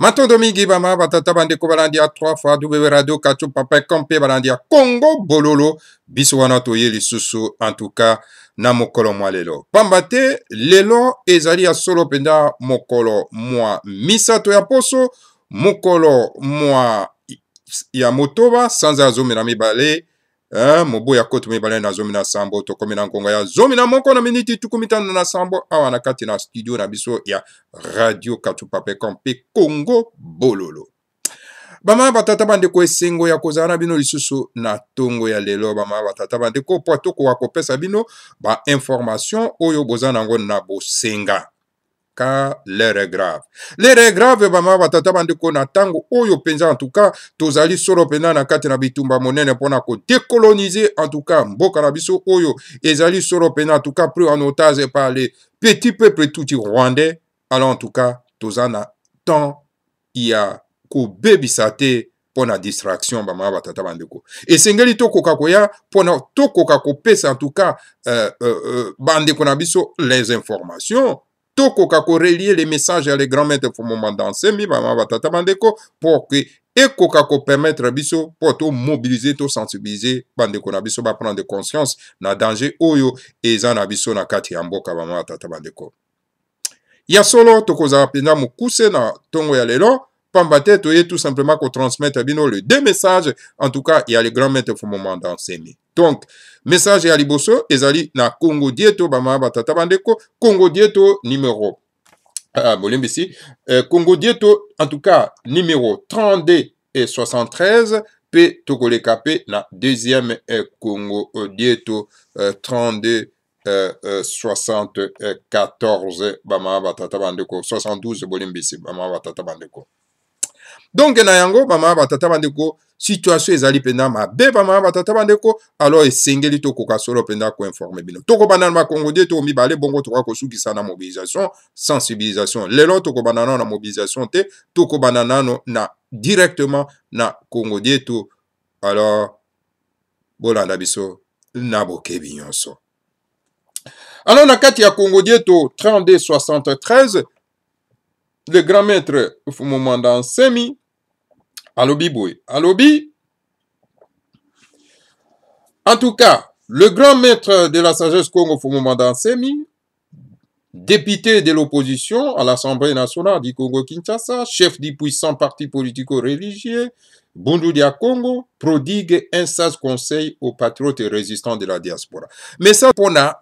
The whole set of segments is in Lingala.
matondo mingi bama batata bandeko balandia 3 fois w radio katopapacom mpe balandia kongo bololo biso wana toye lisusu antuka na mokolo mwa lelo pamba te lelo ezali ya solo mpenza mokolo mwa misato ya poso mokolo mwa ya motoba sanza ya zomi na mibale eh, mobu ya kotu mibale na zomi na sambo tokomi na ngonga ya zomi na moko na miniti tuku mitano na sambo awa na kati na studio na biso ya radio katupapecom mpe congo bololo bamama batata bandeko esengo ya kozala na bino lisusu na ntongo ya lelo bamama batata bandeko mpo tokoka kopesa bino bainformation oyo boza na yango na bosenga car l'heure est grave l'heure est grave bamama batata bandeko na ntango oyo mpenza antuka tozali solo mpenza na kati na bitumba monene mpona kodekolonize antuka mboka na biso oyo ezali solo mpenza antuka pris en otage par le petit peuple tuti rwandais alors antuka toza na temps ya kobebisa te mpo na distraction bamama batata bandeko esengeli tokoka koya mpona tokoka kopesa antuka euh, euh, euh, bandeko na biso les informations tokoka korelie le message ya le grand maître fumomba ndansemi bama batata bandeko mpo ke ekoka kopermetre biso mpo tomobilize tosensibilize bandeko na biso baprendre conscience na danger oyo eza na biso na kati ya mboka bama batata bandeko ya solo tokozala mpenza mokuse na ntongo ya lelo pamba te toye tout simplement kotransmettre bino le deux messages en tout cas ya le grand maître fumomba ndansemi donc message ya liboso ezali na kongodie to bamama batata bandeko kongodie to numero uh, ah, bolimbisi uh, kongodie to en tout cas numero 32 et 73 mpe tokoleka mpe na deuxième kongodie to uh, 32 Euh, euh, 74 bamama batata bandeko 72 bolimbisi bamama batata bandeko donke na yango bamama batata bandeko situation ezali mpenza mabe bamama batata bandeko alors esengeli tokoka solo mpenza koinforme bino tokobanda na bakongo die to mibale bongo tokoka kosukisa na mobilisation sensibilisation lelo tokobanda nano na mobilisation te tokobanda nano na directement na kongo die to alors bolanda biso na bokebi nyonso alors na kati ya kongo die to 32 73 le grand maître fumomanda nsemi alobi boye alobi en tout cas le grand maître de la sagesse congo fumomanda nsemi député de l'opposition à l'Assemblée nationale du Congo-Kinshasa, chef du puissant parti politico-religieux, Bundudia Congo, prodigue un sage conseil aux patriotes et résistants de la diaspora. Mais ça, on a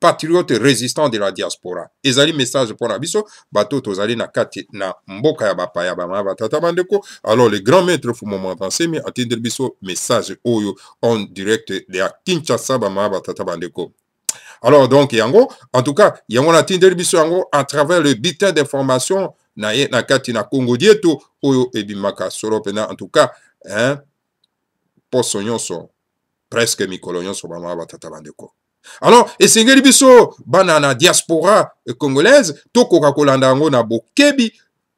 patriote résistant de la diaspora ezali message mpona biso bato tozali na kati na mboka ya bapaya bamaya batata bandeko alors le grand maître fumomant nsemi atindeli biso message oyo en direct ya kinshasa bamaya batata bandeko alors donc yango en tout cas yango natindeli biso yango à travers le bulletin d'information na ye na kati na kongo dieto oyo ebimaka solo mpena en tout cas hein, poso nyonso presque mikolo nyonso bamaya batata bandeko alors esengeli biso bana na diaspora congolaise tokoka kolanda yango na bokebi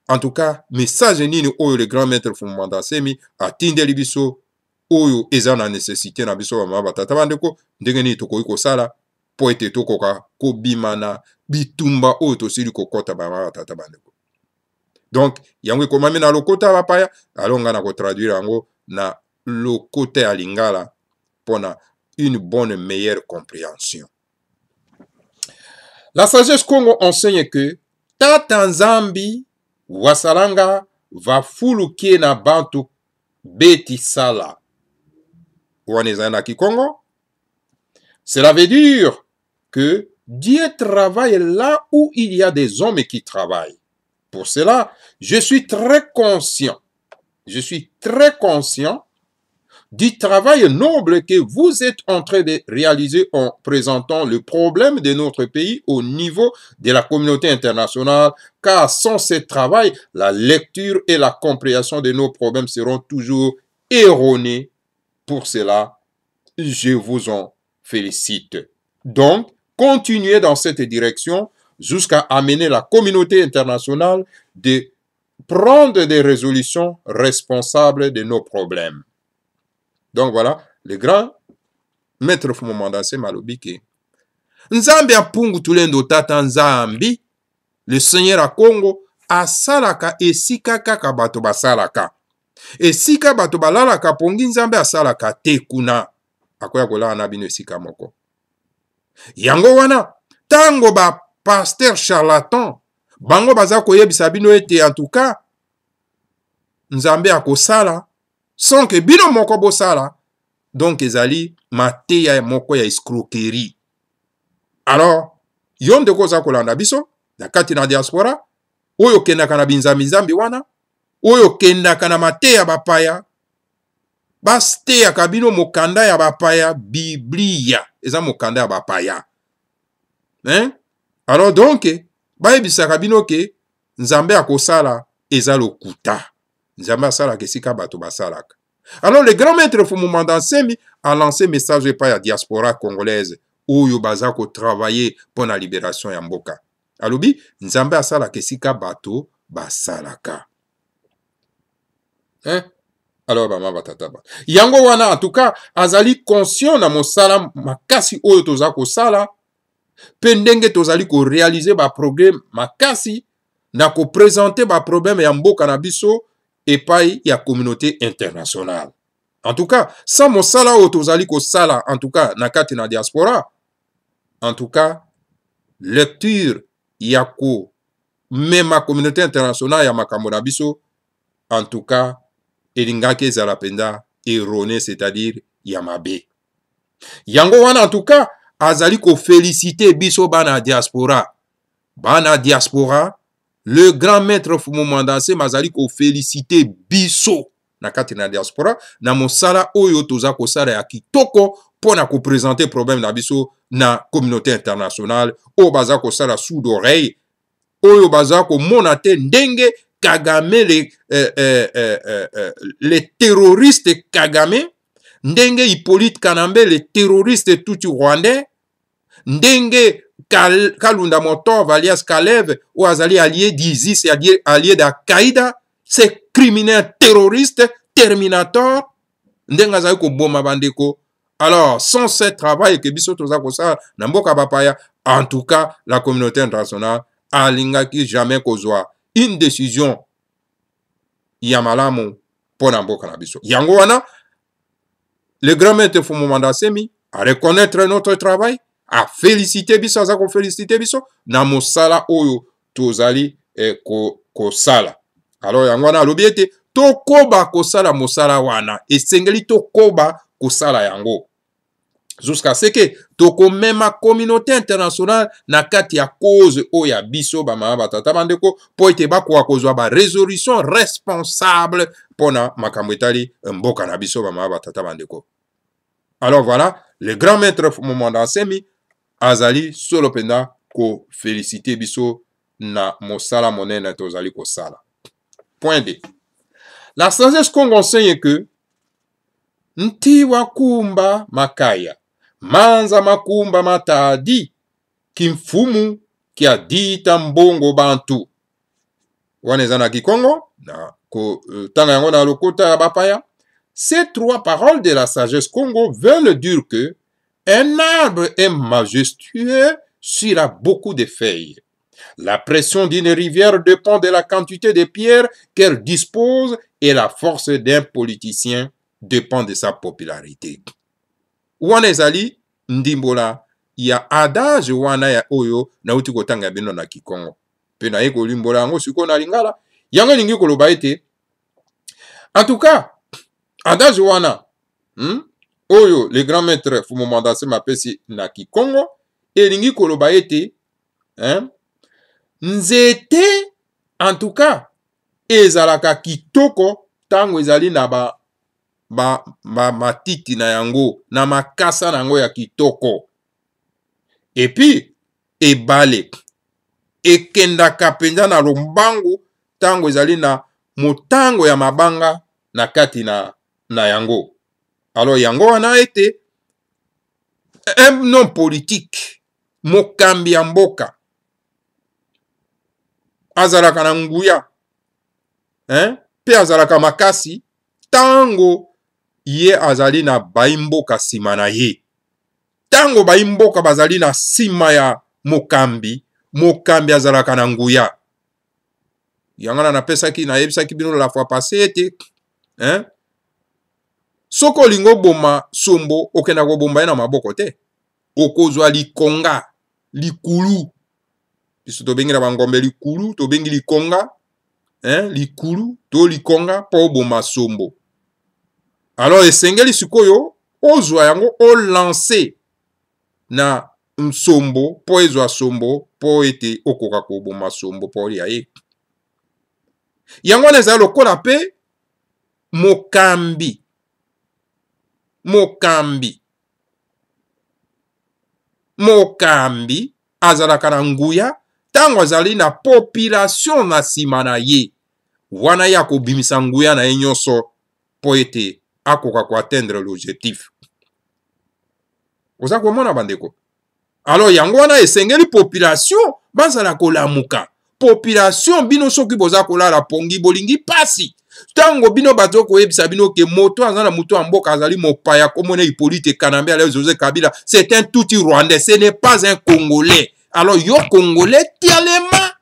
en tout cas message nini oyo le grand maître fumanda asemi atindeli biso oyo eza na nécessité na biso bamama batata bandeko ndenge nini tokoki kosala mpo ete tokoka kobima na bitumba oyo tosili kokɔta bamama batata bandeko donc yango ekomami na lokota ya bapaya alonga na kotraduire yango na lokota ya lingala mpona une bonne, meilleure compréhension. La sagesse Congo enseigne que tata nzambi wasalanga na bantu betisala Cela veut dire que Dieu travaille là où il y a des hommes qui travaillent. Pour cela, je suis très conscient, je suis très conscient du travail noble que vous êtes en train de réaliser en présentant le problème de notre pays au niveau de la communauté internationale, car sans ce travail, la lecture et la compréhension de nos problèmes seront toujours erronées. Pour cela, je vous en félicite. Donc, continuez dans cette direction jusqu'à amener la communauté internationale de prendre des résolutions responsables de nos problèmes. donc voilà le grand maître fu mo mandansema alobi ke nzambe apungutula ndo tata nzambe le seigneur akongo asalaka esika kaka bato basalaka esika bato balalaka pongi nzambe asalaka te kuna akoya kolala na bino esika moko yango wana ntango bapaster charlatan bango baza koyebisa bino ete antuka nzambe akosala sans ke bino moko bosala donk ezali mateya moko ya escroquerie alors yo ndeko oza kolanda biso na kati na diaspora oyo okendaka na binzambi-nzambi wana oyo okendaka na mateya bapaya bateyaka bino mokanda ya bapaya biblia eza mokanda ya bapaya hein? alors donk bayebisaka bino ke nzambe akosala eza lokuta nzambe asalaka esika bato basalaka alors le grand maître fumumanda nsembi alance message epai ya diaspora congolaise oyo baza kotravaye mpo na libération ya mboka alobi nzambe asalaka esika bato basalaka hein? alors bama batata ba yango wana antuka azali conscient na mosala makasi oyo toza kosala mpe ndenge tozali korealize baproblème makasi na koprésente baproblème ya mboka na biso epai ya communauté internationale en tout cas sa mosala oyo tozali kosala en tout cas na kati na diaspora en tout cas lecture ya komema communauté internationale ya makambo na biso en tout cas elingaki ezala mpenza erone c'est-à-dire ya mabe yango wana en tout cas azali kofelisite biso bana ya diaspora bana ya diaspora le grand maître fumomanda nsema azali kofelisite biso na kati na diaspora na mosala oyo toza kosala ya kitoko mpo na koprésente problème na biso na communauté internationale oyo baza kosala sous d'oreille oyo baza komona te ndenge kagame le, eh, eh, eh, eh, le terroriste kagame ndenge hippolyte kanambe le terroriste tuti rwandais ndenge kal, kalunda motova alias kaleve oyo azali alie disis alie de alkaida se criminel terroriste terminator ndenge azali koboma bandeko alors sans ce travail eke biso toza kosala na mboka bapaya en tout cas la communauté internationale alingaki jamais kozwa une décision ya malamu mpo na mboka na biso yango wana le grand maître fumomanda semi a reconnaître notre travail afelisite biso aza kofelisite biso na mosala oyo tozali eh, kosala ko alors yango wana alobi ete tokoba kosala mosala wana esengeli tokoba kosala yango jusqu'à ce ke tokomema communauté internationale na kati ya cause oyo ya biso bamama batata bandeko mpo ete bakoka kozwa barésolution responsable mpona makambo etali mboka na biso bamama batata bandeko alors voilà le grand maître momanda asemi azali solo mpenza kofelisite biso na mosala monene tozali kosala point d la sagesse qu'on enseigne que ntiwa kumba makaya manza makumba matadi kimfumu kiadita mbongo bantu wana eza na kikongo na kotanga euh, yango na lokota ya bapaya ces trois paroles de la sagesse congo veulent dire que Un arbre est majestueux s'il a beaucoup de feuilles. La pression d'une rivière dépend de la quantité de pierres qu'elle dispose et la force d'un politicien dépend de sa popularité. wana ezali ndimbola ya adage wana ya oyo nauti kotanga bino na kikongo mpe naye kolimbola yango sikoyo na lingala yango elingi koloba ete en tout cas adage wana hmm? oyo le grand maître fumu mandasema apesi na kikongo elingi koloba ete hein? nzete en tout cas ezalaka kitoko ntango ezali na ba, ba, ba matiti na yango na makasa na yango ya kitoko epi ebale ekendaka mpenza na lombangu ntango ezali na motango ya mabanga na kati na, na yango alors yango wana ete un nom politique mokambi ya mboka azalaka na nguya hein? mpe azalaka makasi ntango ye azali na bayimboka nsima na ye ntango bayimboka bazali na nsima ya mokambi mokambi azalaka na nguya yango na napesaki nayebisaki bino la fois passé ete hein? soki olingi oboma sombo okendaka kobomba ye na maboko te okozwa likonga likulu biso tobengela bangombe likulu tobengi likonga hein, likulu to likonga mpo oboma sombo alors esengeli sikoyo ozwa yango olanse na nsombo mpo ezwa sombo mpo ete okoka koboma sombo mpo olia ye yango wana ezali lokola mpe mokambi mokambi mokambi azalaka na nguya ntango azali na populatio na nsima na ye wana ye akobimisa nguya na ye nyonso mpo ete akoka koatteindre l'objectif oza komona bandeko alors yango wana esengeli populatio bazala kolamuka populatio bino soki boza kolala pongi bolingi pasi ntango bino bato okoyebisa bino ke moto aza na moto ya mboka azali mopaya komona hipolite kanambe ala josé kabila c'est un touti rwandais ce n'est pas un congolais alors yo congolais tialema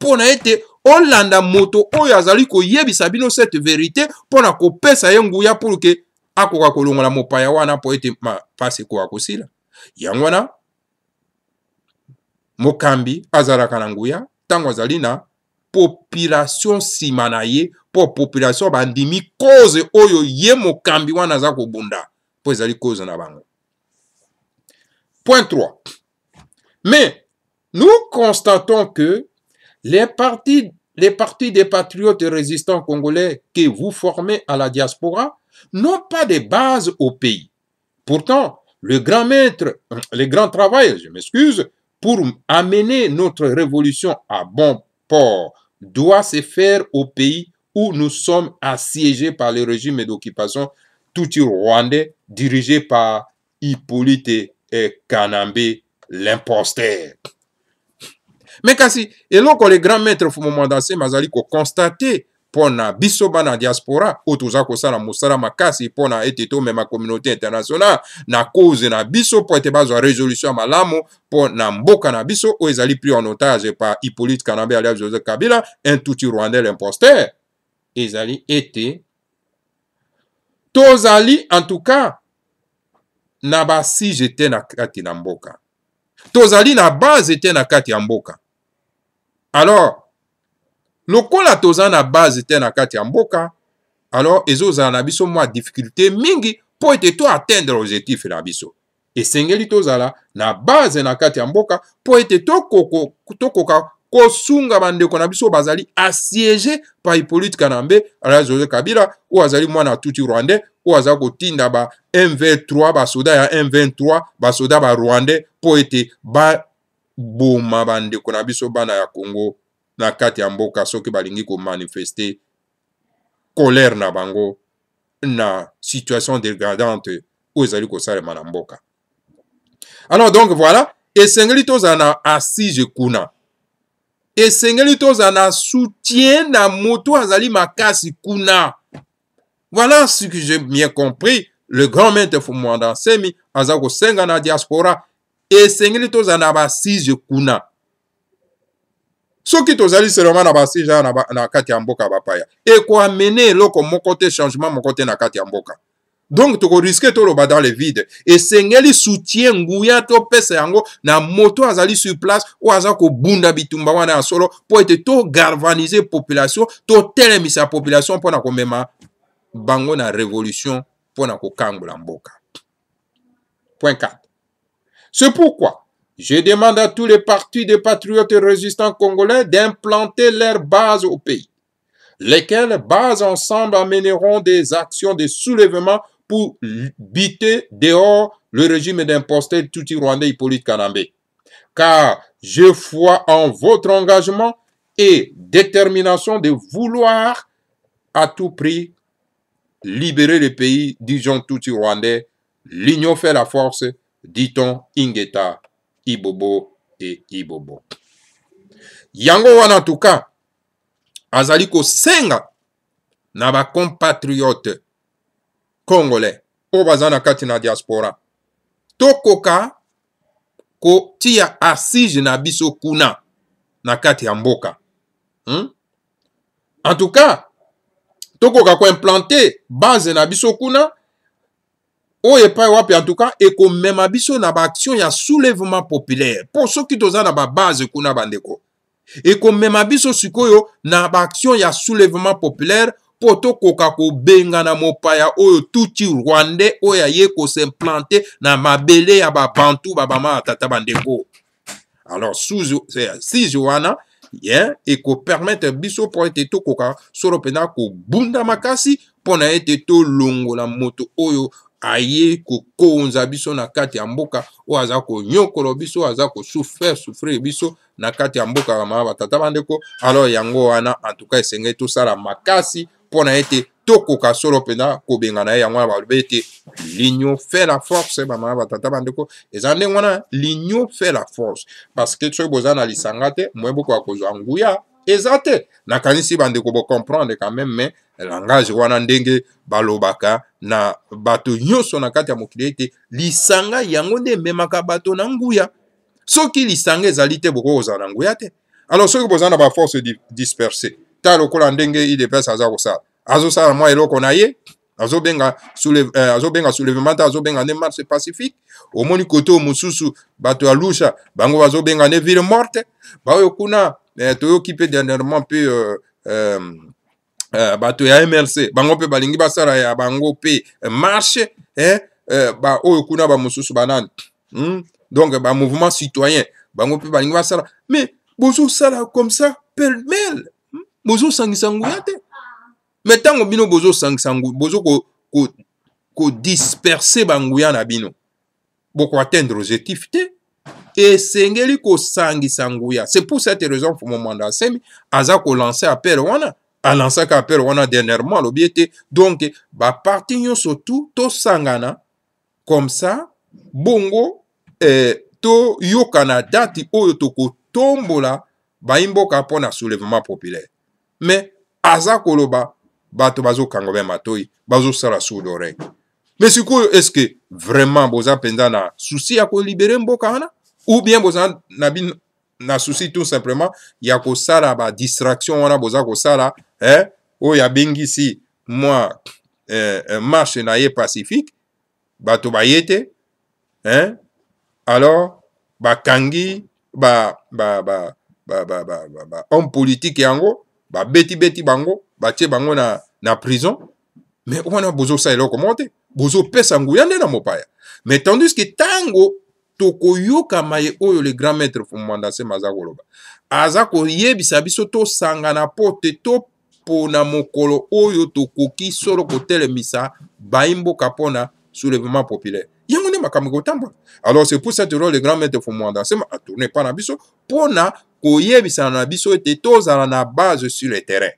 mpo na ete olanda moto oyo azali koyebisa bino cette vérité mpo na kopesa ye nguya pour ke akoka kolongola mopaya wana mpo ete mpasi ekoka kosila yango wana mokambi azalaka na nguya ntango azali na population nsima na ye mpo population bandimi koze oyo ye mokambi wana aza kobunda mpo ezali koze na bango point 3 mais nous constatons que les partis les partis des patriotes résistants congolais que vous formez à la diaspora n'ont pas de base au pays. Pourtant, le grand maître, le grand travail, je m'excuse, pour amener notre révolution à bon port doit se faire au pays où nous sommes assiégés par le régime d'occupation tutsi-rwandais dirigé par Hippolyte Kanambe, l'imposteur. me kasi eloko le grand maître fumomandase mazali koconstate mpo na biso bana diaspora oyo toza kosala mosala makasi mpo na ete tomema communauté internationale na cause na biso mpo ete bazwa résolution ya malamu mpo na mboka na biso oyo ezali pris en otage par hippolyte kanambe alias joseph kabila un tuti rwandais l'imposteur ezali ete tozali en tout cas na basige te na kati na mboka tozali na base te na kati ya mboka alors lokola toza na base te na kati ya mboka alors ezozala na biso mwa difficulté mingi mpo ete to atteindre objectif na biso esengeli tozala na base na kati ya mboka mpo ete tokoka kosunga bandeko na biso bazali assiége par hippolyte kanambe alaa josé kabila oyo azali mwana tuti rwandais oyo aza kotinda ba m23 basoda ya m23 basoda barwandais mpo ete baboma bandeko na biso bana ya congo na kati ya mboka soki balingi komanifeste kolere na bango na situation dégradante oyo ezali kosalema na mboka alors donc voilà esengeli tozala na assise kuna esengeli tozala na soutien na moto azali makasi kuna voilà ce que j'ai bien compris le grand maître fumwanda nsemi aza kosenga na diaspora esengeli tozala na basise kuna soki tozali selema na basija na, ba, na kati ya mboka ya bapaya ekoamene eloko moko te changement moko te na kati ya mboka donc tokoriske toloba dans le vide esengeli soutien nguya topesa yango na moto azali sur place oyo aza kobunda bitumba wana ya solo mpo ete togalvanize population totelemisa population mpo na komema bango na révolution mpo na kokangola mboka point 4 c'est pourquoi Je demande à tous les partis des patriotes résistants congolais d'implanter leur base au pays, lesquelles bases ensemble amèneront des actions de soulèvement pour biter dehors le régime d'imposteur Tuti Rwandais Hippolyte Kanambe. Car je crois en votre engagement et détermination de vouloir à tout prix libérer le pays, disons tout Rwandais. L'union fait la force, dit-on Ingeta ibobo e ibobo yango wana tuka azali kosenga na bacompatriote congolais oyo baza na kati na diaspora tokoka kotia asige na biso kuna na kati ya mboka hmm? en tout cas tokoka koimplante base na biso kuna oyo epai wapi en tout cas ekomema biso na baaction ya soulèvement populaire mpo soki toza na babase kuna bandeko ekomema biso sikoyo na baaction ya soulèvement populaire mpo tokoka kobengana mopaya oyo tuti rwandais oyo aye kosimplante na mabele ya babantu babama ya tata bandeko alors sise wana ye ekopermettre biso mpo ete tokoka solo mpenza kobunda makasi mpo na ete tolongola moto oyo aye kokonza biso na kati ya mboka oyo aza konyokolo biso oyo aza kosouffre souffrir biso na kati ya mboka bamama batata bandeko alors yango wana antuka esengeli tosala makasi mpona ete tokoka solo mpenza kobenga na ye yango wana balobi ete l'union fait la force eh, bamama batata bandeko eza ndenge wana l'union fait la force parce que soki boza na lisanga te moye bokoka kozwa nguya eza te nakanisi bandeko bocomprendre quand même mais langage wana ndenge balobaka na bato nyonso na kati ya mokili ete lisanga yango nde ememaka bato na nguya soki lisanga ezali te bokoki kozala na nguya te alors soki boza na baforce disperse ta lokola ndenge idps aza kosala azosala mwa eloko na ye azobenga euh, azobenga soulevement te azobenga nde marche pacifique omoni kote mosusu bato ya lusha bango bazobenga nde ville morte baoyo kuna toyoki mpe dernièrement mpe euh, euh, euh, bato ya mlc bango mpe balingi basala ya bango mpe marche baoyo kuna bamosusu banani hmm? donc bamouvement citoyen bango mpe balingi basala mais bozosala comme ça pelmel hmm? bozosangisa nguya te me ntango bino bozosangisa bozo kodisperse banguya na bino bokoatteindre objectif te esengeli kosangisa nguya c'est pour cette raison momanda asemi aza kolanse apele wana alansaka apele wana dernièrement alobi ete donc baparti nyonso tu tosangana comme ça bongo eh, toyokana dati oyo tokotombola bayimboka mpo na soulèvement populaire mais aza koloba bato bazokanga me matoi bazosala sourd oreille mais sikoyo estce que vraiment boza mpenza na susi ya kolibere mboka wana ou bien boza na bino na souci tout simplement ya kosala badistraction wana boza kosala eh? oyo abengisi mwa eh, marche na ye pacifique bato baye te eh? alors bakangi ba, ba, ba, ba, ba, ba, ba, ba homme politique yango babetibeti bango batie bango na, na prison me wana bozosala eloko moko te bozopesa nguya nde na mopaya mais tandis ke ntango tokoyokama ye oyo le grand maître fumanda nsema aza koloba aza koyebisa biso tosangana mpo te topona mokolo oyo tokoki solo kotelemisa bayimboka mpona soulèvement populaire yango nde makambo ekotambola alors c'est pour cette role le grand maître fumanda nsema atourne epai na biso mpona koyebisana na biso ete tozala na base sur le terrain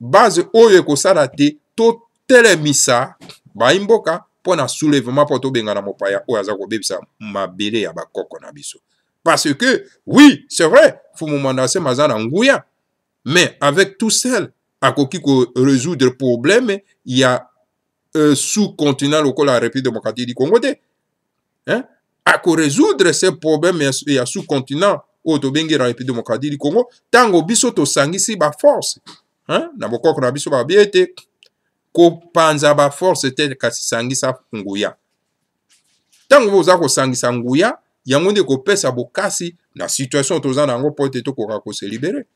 base oyo ekosala te totelemisa bayimboka mpo na soulèvement mpo tobenga na mopaya oyo aza kobebisa mabele ya bakoko na biso parce que oui c'est vrai fumu mandasem aza na nguya mais avec tout seul akoki korésoudre problème ya euh, sous-continent lokola république démocratique du congo te hein? akorésoudre ce problème ya, ya sous-continent oyo tobengi na république démocratique du congo ntango biso tosangisi baforce na bokoko na biso babie te kopanza baforce te kasi sangisa nguya ntango boza kosangisa nguya yango nde kopesa bokasi na situation toza na yango mpo ete tokoka koselibere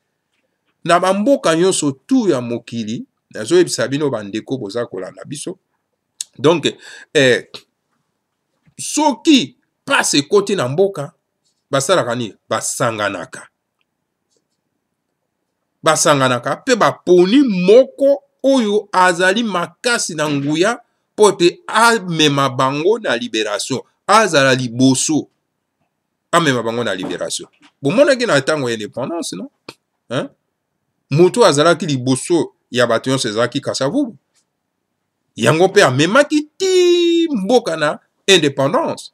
na bamboka nyonso tu ya mokili nazoyebisa bino bandeko boza kolanda biso donk eh, soki pasi ekoti na mboka basalaka nini basanganaka basanganaka mpe baponi moko oyo azali makasi na nguya mpo ete amema bango na liberation azala liboso amema bango na liberation bomonaki na ntango ya indépendance non hein? moto azalaki liboso ya bato nyonso ezalaki kasavubu yango mpe amemaki ti mboka na indépendance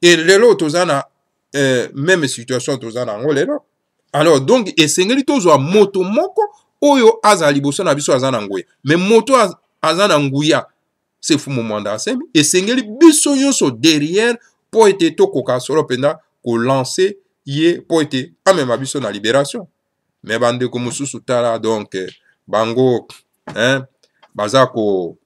e lelo toza na eh, meme situation toza na yango lelo alors donc esengeli tozwa moto moko oyo azala liboso na biso aza na nguya me moto aza na nguya sefumu mwanda asembi esengeli biso nyonso derrière mpo ete tokoka solo mpenza kolanse ye mpo ete amema biso na libération me bandeko mosusu tala donk bango hein, baza ko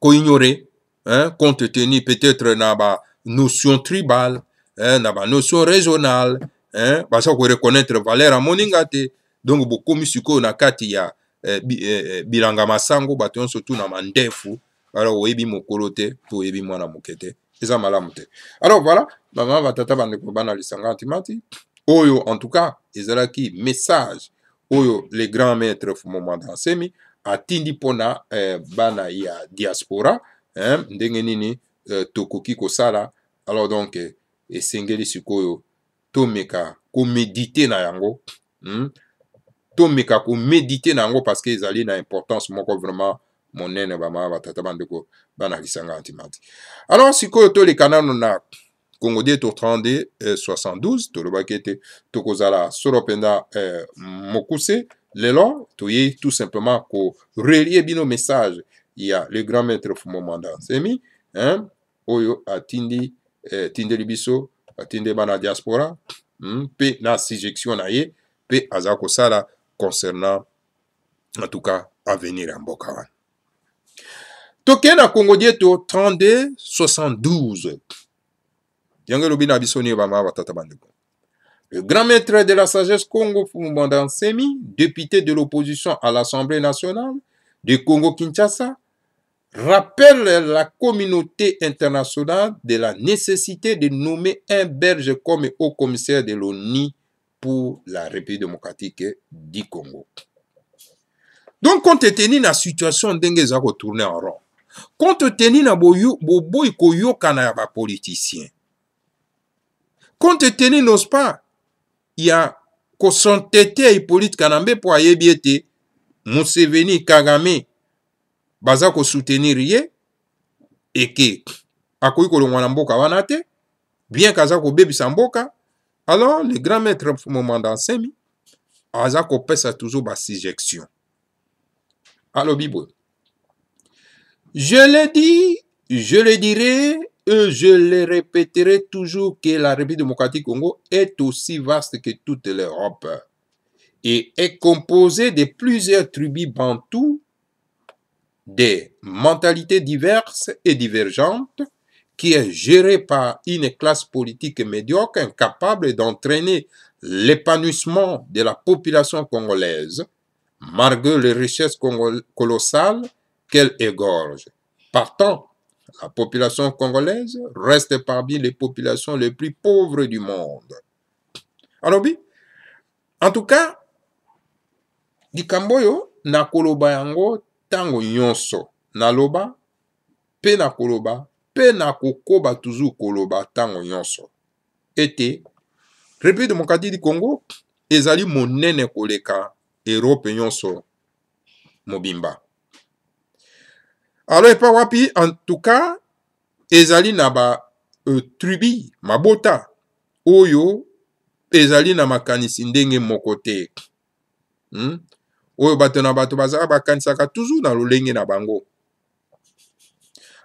koignore hein, compte tenu peut-être na banotion tribale hein, na banotion régionale hein, baza koreconnaître valeur ya moninga te donc bokomi sikoyo na kati ya eh, bi, eh, eh bilanga masango bato nyonso tuna mandefu alors oyebi mokolo te to oyebi mwana moke te eza malamu te alors voilà bamama batata bandeko bana lisanga antimati oyo en tout cas ezalaki message oyo le grand maître fumoma dansemi atindi mpona eh, bana ya diaspora eh, ndenge nini eh, tokoki kosala alors donc eh, esengeli sikoyo tomeka komedite na yango hmm? tomeka komedite na yango parceke ezali na importance moko vraiment monene bamama batata bandeko banalisanga antima te alors sikoyo toleka nano na congo de to 32 eh, 72 tolobaki ete tokozala solo mpenza eh, mokuse lelo toyei tout simplement korelie bino message ya le grand maître fumomanda nsemi oyo atindi eh, tindeli biso atindema hmm, na diaspora mpe mm, na sujection na ye mpe aza kosala concernant en tout cas avenir ya mboka wana tokee na kongo dieto 32 72 yango elobi na biso nie bamama batata bandeko Le grand maître de la sagesse Congo Fumbanda Semi, député de l'opposition à l'Assemblée nationale du Congo-Kinshasa, rappelle la communauté internationale de la nécessité de nommer un Belge comme haut-commissaire de l'ONU pour la République démocratique du Congo. Donc, compte tenu na situation ndenge eza retourner en rond, compte tenu na boboyi koyokana ya bapoliticien, compte tenu nose pas ya kosentete ya Hippolyte Kanambe mpo ayebi ete Museveni Kagame baza kosoutenir ye eke akoki kolongwa na mboka wana te bien kaza kobebisa mboka alors le grand maître momanda nsemi aza kopesa toujours basuggestion alobi boye je le dis je le dirai et je le répéterai toujours que la République démocratique du Congo est aussi vaste que toute l'Europe et est composée de plusieurs tribus bantoues, des mentalités diverses et divergentes, qui est géré par une classe politique médiocre incapable d'entraîner l'épanouissement de la population congolaise, malgré les richesses colossales qu'elle égorge. Partant, la population congolaise reste parmi les populations les plus pauvres du monde. Alors, oui, en tout cas, likambo oyo nakoloba yango ntango nyonso naloba mpe nakoloba mpe na kokoba tuzu koloba ntango nyonso ete république démocratique du congo ezali monene koleka erope nyonso mobimba alors epa wapi en tout cas ezali na batrubi euh, mabota oyo ezali na makanisi ndenge moko te hmm? oyo bato na bato bazalaka bakanisaka toujours na lolenge na bango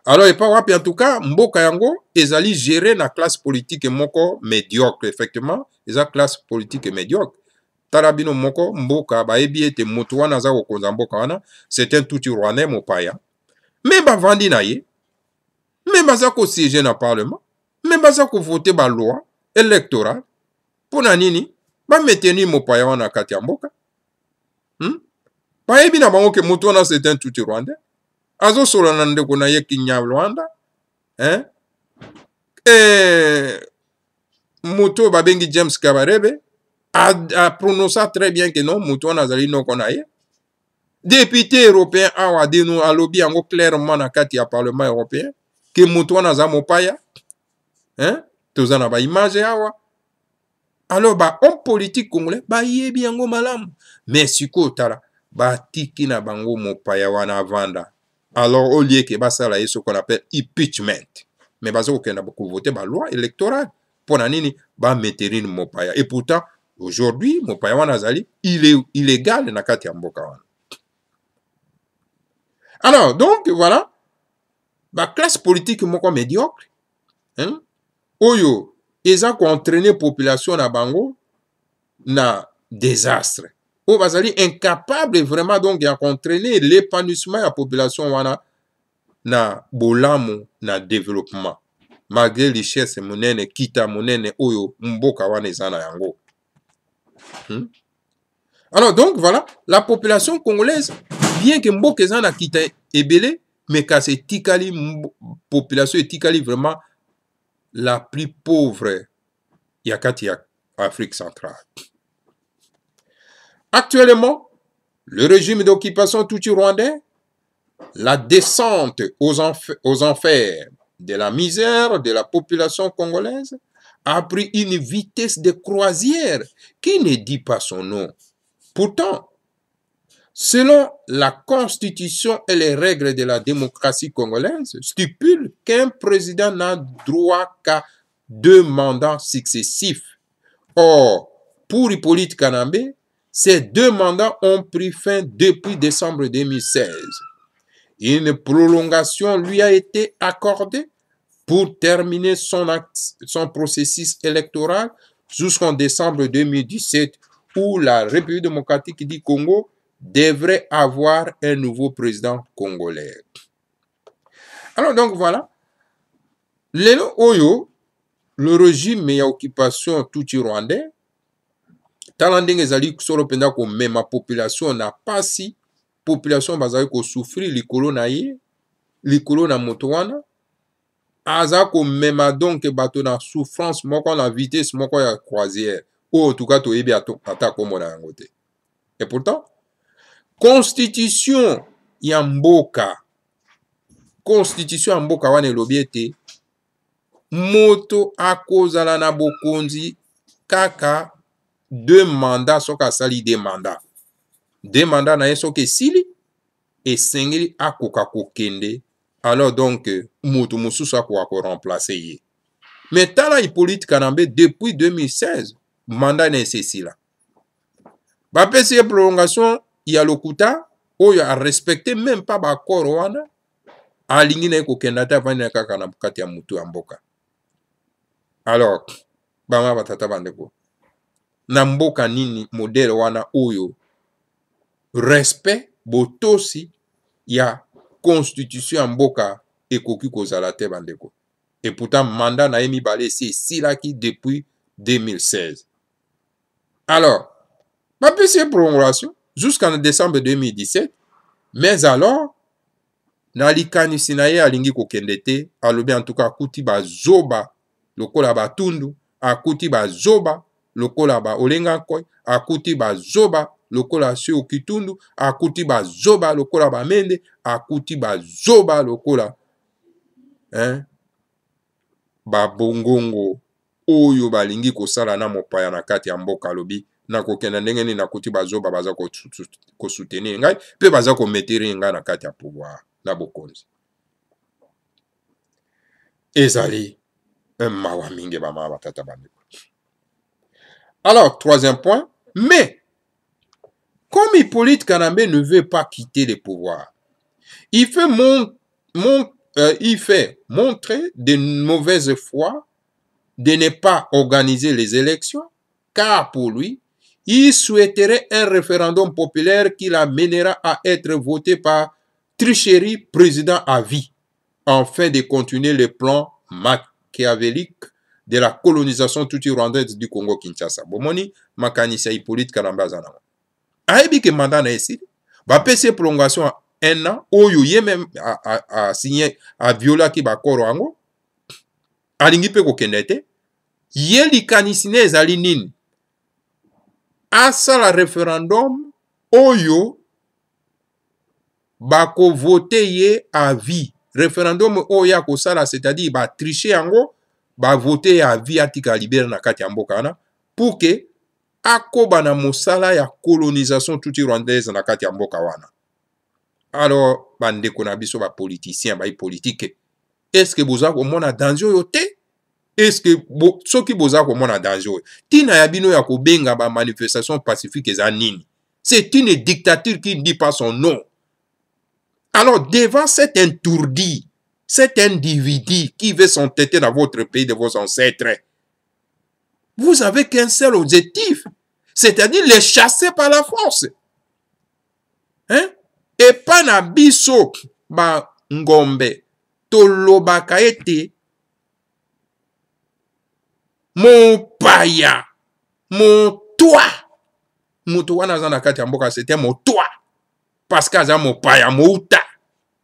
alors epai wapi en tout cas mboka yango ezali géré na classe politique moko médiocre effectivement eza classe politique médiocre tala bino moko mboka bayebi ete moto wana aza kokonza mboka wana c'est un tuti rwandais mopaya me bavandi na ye me baza kosiége na parlement me baza kovote baloi électorale mpo na nini bameteni mopaya wana kati ya mboka hmm? bayebi na bango ke moto wana c'est un tuti rwandais azosola na ndeko na ye kinyarwanda hein? e moto oyo babengi james kabarebe aprononsa très bien ke non moto wana azali noko na ye député européen awa adeno alobi yango clairement na kati ya parlement européen ke moto wana aza mopaya hein? toza na baimage awa alors bahomme politique congolais bayebi yango malamu mais sikoyo tala batiki na bango mopaya wana avanda alors au lieu ke basala ye ce qu'on appelle impeachment me bazokokenda kovote baloi électorale mpona nini bameterine mopaya et pourtant aujourd'hui mopaya wana azali il est illégal na kati ya mboka wana alors donc voilà baklasse politique moko médiocre hein? oyo eza koentraîne population na bango na désastre oyo bazali incapable vraiment donc ya contraine l'épanouissement ya population wana na bolamu na développement malgré richesse monene kita monene oyo mboka wana eza na yango hmm? alors donc voilà la population congolaise bien ke mboka eza na kita ebele mais kasi etikali population etikali vraiment la plus pauvre ya kati ya afrique centrale Actuellement, le régime d'occupation tout rwandais la descente aux, enfers de la misère de la population congolaise a pris une vitesse de croisière qui ne dit pas son nom. Pourtant, selon la constitution et les règles de la démocratie congolaise, stipule qu'un président n'a droit qu'à deux mandats successifs. Or, pour Hippolyte Kanambe, ces deux mandats ont pris fin depuis décembre 2016. Une prolongation lui a été accordée pour terminer son, processus électoral jusqu'en décembre 2017 où la République démocratique du Congo devrait avoir un nouveau président congolais. Alors donc voilà, Lelo Oyo, le régime et occupation tout rwandais tala ndenge ezali solo mpenza komema population na pasi population bazali kosufri likolo na ye likolo na moto wana aza komema donk bato na souffrance moko na vitese moko ya croisière oyo tuka toyebi ata nkombo na yango te et pourtant constitution ya mboka constitution ya mboka wana elobi ete moto akozala na bokonzi kaka deux manda soki asali de manda de manda na ye soki esili esengeli akoka kokende alors donc moto mosusu akoka koremplace ye me tala hippolyte kanambe depuis 2016 manda na esesila bapesi ye prolongation ya lokuta oyo arespecte meme mpa bakoro wana alingi na ye kokenda te avandela kaka na kati ya motu ya mboka alors banga batata bandeko na mboka nini modele wana oyo respect botosi ya constitution ya mboka ekoki kozala te bandeko et pourtant mandat na ye mibale esi esilaki depuis 2016 alors bapesi ye prolongation jusqu'en décembre 2017 mais alors na likanisi na ye alingi kokende te alobi en tout cas akuti bazoba lokola batundu akuti bazoba lokola baolenga nkoi akuti bazoba lokola se okitundu akuti bazoba lokola bamende akuti bazoba lokola hein? babongongo oyo balingi kosala na mopaya na kati ya mboka alobi nakokenda ndenge nini nakuti bazoba baza kosutenir ngai mpe baza kometere ngai na kati ya pouvoir na bokonzi ezali mawa mingi bamama batata bandeko Alors, troisième point, mais comme Hippolyte Kanamé ne veut pas quitter le pouvoir, euh, il fait, montrer de mauvaise foi de ne pas organiser les élections, car pour lui, il souhaiterait un référendum populaire qui l'amènera à être voté par Tricherie, président à vie, afin de continuer le plan machiavélique de la colonisation tuti rwandaise du congo kinshasa bomoni makanisi ya hippolyte kalamba aza nango ayebi ke manda na ye esili bapesi ye prolongation ya un an oyo ye meme asigne aviolaki bakoro yango alingi mpe kokende te ye likanisi nde ezali nini asala referendum oyo bakovote ye avi referendum oyo akosala c'est-à-dire batriche yango bavote ya avia atika libere na kati ya mboka wana pour ke akoba na mosala ya colonisation tuti rwandaise na kati ya mboka wana alors bandeko na biso bapolitisien baipolitike eske boza komona danger oyo te eske bo, soki boza komona danger oyo ntina ya bino ya kobenga bamanifestation pacifique eza nini c'est une dictature qui ne dit pas son nom alors devant cet interdit cet individu qui veut s'entêter dans votre pays de vos ancêtres, vous avez qu'un seul objectif, c'est-à-dire les chasser par la force. Hein? Et pas na biso ba ngombe tolobaka ete mopaya motwa moto wana aza na kati ya mboka c'était motwa parce que aza mopaya mouta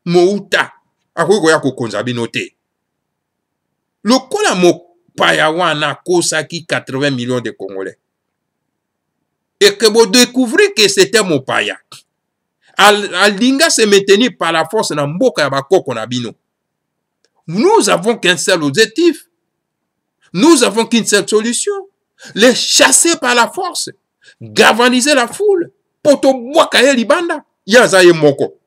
mouta akoki koya kokonza bino te lokola mopaya wana akosaki 80 millions de congolais eke bodecouvrir ke c'était mopaya alingi se maintenir par la force na mboka ya bakoko na bino nous avons qu'un seul objectif nous avons qu'une seule solution les chasser par la force galvaniser la foule po tobwaka ye libanda ye aza ye moko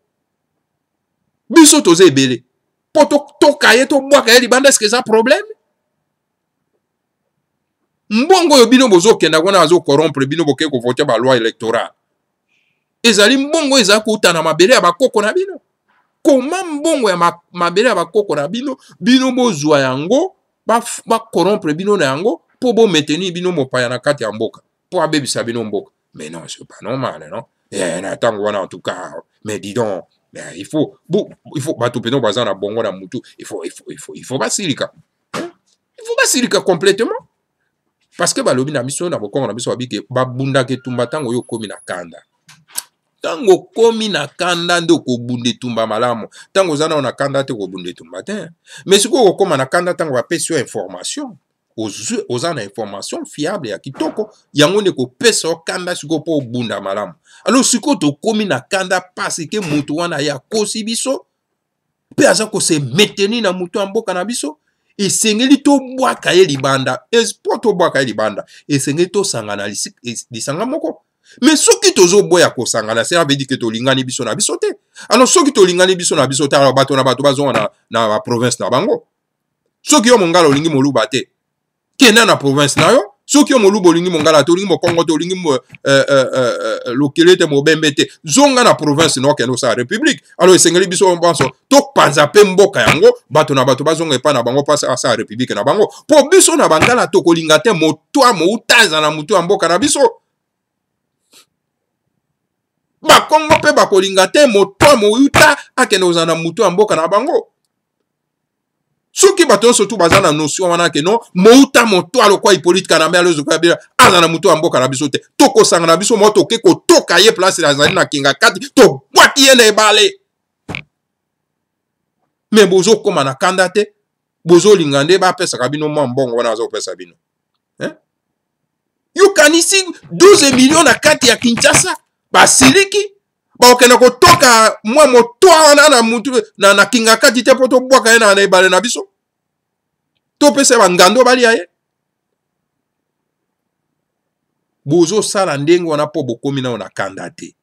biso toza ebele mpo totoka ye tobwaka ye libanda eske eza probleme mbongo oyo bino bozokenda wana azokorrompre bino bokei kovote baloi électorale ezali mbongo eza kuta na mabele ya bakoko na bino koma mbongo ya mabele ya bakoko na bino bino bozwa yango bakorrompre bino na yango mpo bomaintenir bino mopaya na kati ya mboka mpo abebisa bino mboka mais non c'est pas normal non na ntango wana en tout cas mais dis donc il faut bo, il faut bato mpenza baza na bongo na mutu il faut, il faut, il faut, il faut basilika il faut basilika complètement parce que balobi na biso na bokongo na biso babi ke babundaka etumba ntango oyo okómi na kanda ntango okómi na kanda nde okobunda etumba malamu ntango oza nao na kanda te okobunda etumba te mais sikoyo okokóma na kanda ntango bapesi yo information ozwi oza na information fiable ya kitoko yango ndeko opesa yo kanda sikoyo mpo obunda malamu alo sikoyo tokómi na kanda pasi ke motu wana ye akosi biso mpe aza kose maintenir na motu ya mboka na biso esengeli tobwaka ye libanda espo tobwaka ye libanda esengeli tosangana lisanga moko me soki tozoboya kosangana se avedi ke tolingani biso na biso te alors soki tolingani biso na biso te alors bato na bato bazonga na, na baprovince na bango soki yo mongala olingi moluba te kenda na province na yo soki yo moluba olingi mongala te olingi mokongo te olingi euh, euh, euh, lokele te mobembe te zonga na province na okende osala république alors esengeli biso mpanso topanza mpe mboka yango bato na bato bazonga epai na bango mpo asala république na bango mpo biso na bangala tokolinga te motwa moutanza na motu ya mboka na biso bakongo mpe bakolinga te motwa mouta akende kozala na motu ya mboka na bango soki bato nyonso tu baza na notion wana ke non mouta moto alokwa hipolite kanambe alozokwa bia aza na moto ya mboka na biso te tokosanga na biso mo toke kotoka ye place azali na kinga kati tobwaki ye na ebale me bozokóma na kanda te bozolinga nde bapesaka bino mwa mbongo wana aza kopesa bino eh? yokanisi 12 milio na kati ya kinshasa basiliki bakokende kotoka mwa motoa wana na mutu na, na kinga kati te mpo tobwaka ye na, na ebale na biso topesa ye bangando balia ye bozosala ndenge wana mpo bokomi nao na kanda te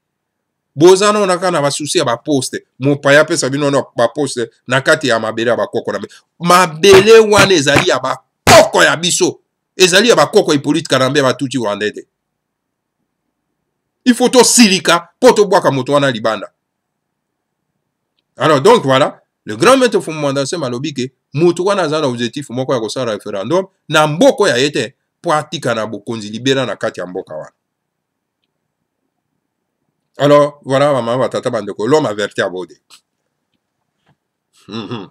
boza nao na kaka na basusi ya baposte mopaya apesa bino na baposte na kati ya mabele ya bakoko na mabele wana ezali ya bakoko ya biso ezali ya bakoko ya politike na mbe batuti wande te ifo tosilika mpo tobwaka moto wana libanda alors donc voilà le grand maître fumandasem alobi ke motu wana aza na objectif moko ya kosala référendum na mboka ya ye te mpo atika na bokonzi libera na kati ya mboka wana alors voilà bamama batata bandeko l'homme averti abode mm -hmm.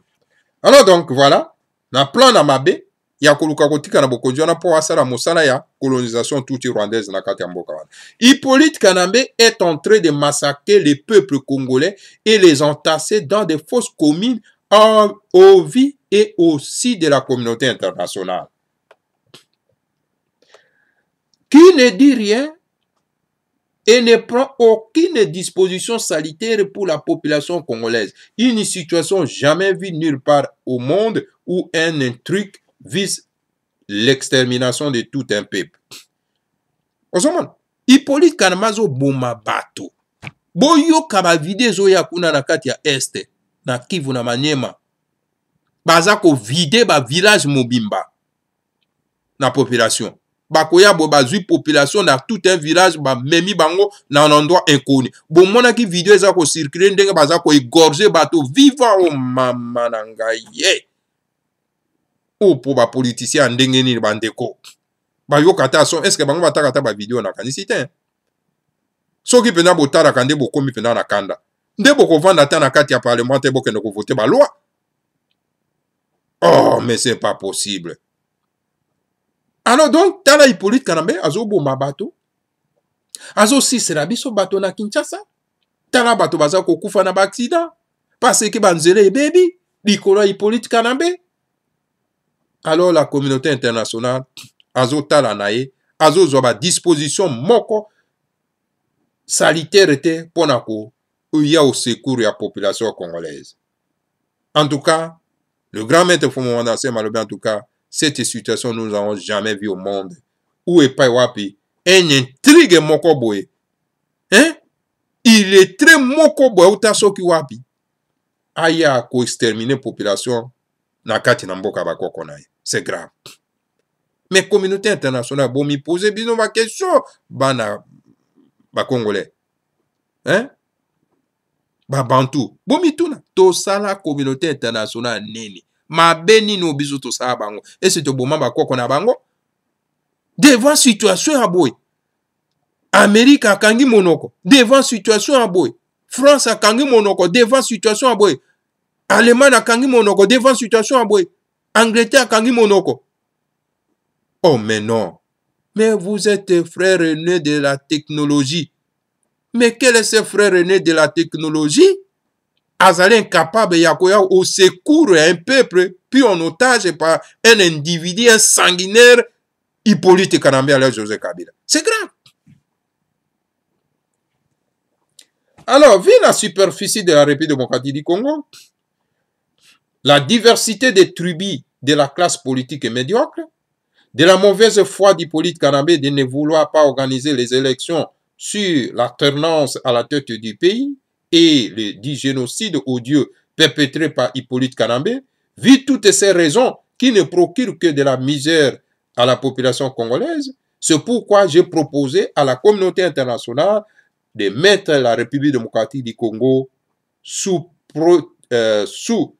alors donc voilà na plan na mabe ya koluka kotika na bokonzi wana mpo asala mosala ya colonisation tuti rwandaise na kati ya mboka wana hippolyte kanambe est en train de massacrer les peuples congolais et les entasser dans des fausses communes en, au vie et aussi de la communauté internationale qui ne dit rien et ne prend aucune disposition sanitaire pour la population congolaise. Une situation jamais vue nulle part au monde où un truc vise l'extermination de tout un peuple ozomona hipolite kanama azoboma bato boyoka bavideo ezoya kuna na kati ya este na kivu na manyema baza kovide bavillage mobimba na population bakoya boye bazwi population na tout un village bamemi bango na endroit inconnu bomonaki video eza kocircule ndenge baza koegorge bato viva o mama na ngai ye eh! oyo oh, mpo bapolitisien ya ndenge nini bandeko bayoka ta so estce bango bataka ta bavideo nakanisi te soki mpenza botalaka nde bokomi mpenza na kanda nde bokovanda ta na kati ya parlement te bokende kovote baloi oh mais c'est pas possible alors donc tala hippolyte kanambe azoboma bato azosisela biso bato na kinshasa tala bato baza kokufa na baaksida parce ke banzela ebebi likolo ya hippolyte kanambe alors la communauté internationale azotala na ye azozwa badisposition moko salitaire te mpo na koya au secours ya population congolaise en tout cas le grand maître fomomanda nsem alobi en tout cas cette situation nous avons jamais vu au monde ou epai wapi un intrigue moko boye hein? il est très moko boye auta soki wapi aya koextermine population na kati na mboka bakoko na ye c'est grave mais communauté internationale bomipose bino bakestion bana bakongolais hein babantu bomituna tosala communauté internationale nini mabe nini biso tosala bango ese toboma bakoko na bango devant situation ya boye amerika akangi monoko devant situation ya boye france akangi monoko devant situation ya boye allemagne akangi monoko devant situation ya boye angleterre akangi monoko oh mais non mais vous êtes frère né de la technologie mais quel est ce frère né de la technologie azali incapable ya koya au secours ya un peuple puis en otage par un individu un sanguinaire hippolyte kanambe alain josé kabila c'est grave alors vu la superficie de la république démocratique du congo la diversité des tribus de la classe politique médiocre, de la mauvaise foi d'Hippolyte Canabé de ne vouloir pas organiser les élections sur la à la tête du pays et le, du génocide odieux perpétré par Hippolyte Kanambe, vu toutes ces raisons qui ne procurent que de la misère à la population congolaise, c'est pourquoi j'ai proposé à la communauté internationale de mettre la République démocratique du Congo sous, euh, sous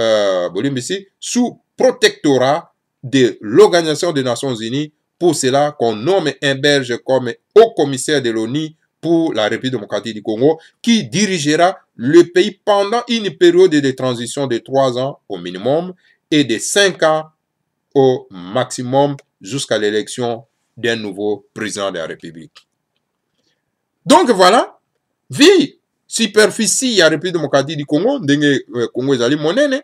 euh, ici sous protectorat de l'Organisation des Nations Unies. Pour cela qu'on nomme un Belge comme haut commissaire de l'ONU pour la République démocratique du Congo, qui dirigera le pays pendant une période de transition de trois ans au minimum et de cinq ans au maximum jusqu'à l'élection d'un nouveau président de la République. Donc voilà, vie superficie ya république démocratique du congo ndenge euh, congo ezali monene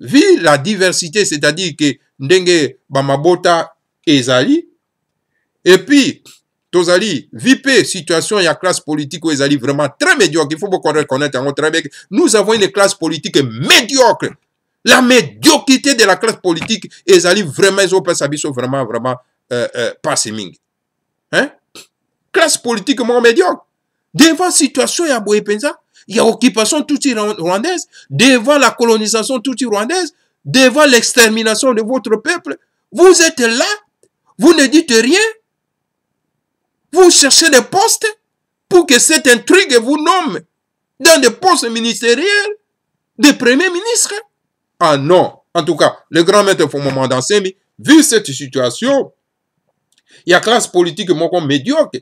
vu la diversité c'est-à-dire ke ndenge bamabota ezali epuis tozali vi mpe situation ya classe politique oyo ezali vraiment très médiocre il faut boreconnaître yango très bien nous avons une classe politique médiocre la médiocrité de la classe politique ezali vraiment ezopesa biso vraiment vraiment euh, euh, pasi mingi hein classe politique moko médiocre devant situation ya boye mpenza ya occupation tuti rwandaise devant la colonisation tuti rwandaise devant l'extermination de votre peuple vous êtes là vous ne dites rien vous cherchez des postes pour que cette intrigue vous nomme dans des postes ministériels des premiers ministres ah non en tout cas le grand maître Fomoma Dansemi vu cette situation ya classe politique moko médiocre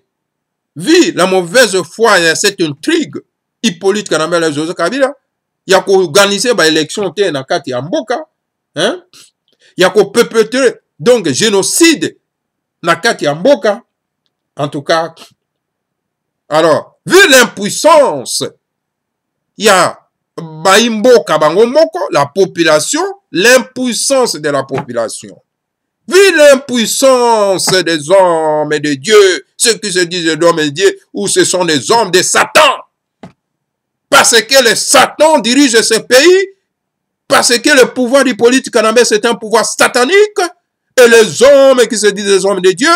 vi la mauvaise foi ya cette intrigue hippolyte kanambela zozo kabila ya koorganize baélection te na kati ya mboka hein? ya kopepetre donc génocide na kati ya mboka en tout cas alors vu l'impuissance ya baimboka bango moko la population l'impuissance de la population Vu l'impuissance des hommes et de Dieu, ceux qui se disent hommes et dieux, ou ce sont des hommes de Satan. Parce que le Satan dirige ce pays, parce que le pouvoir du politique canadien, c'est un pouvoir satanique, et les hommes qui se disent des hommes de Dieu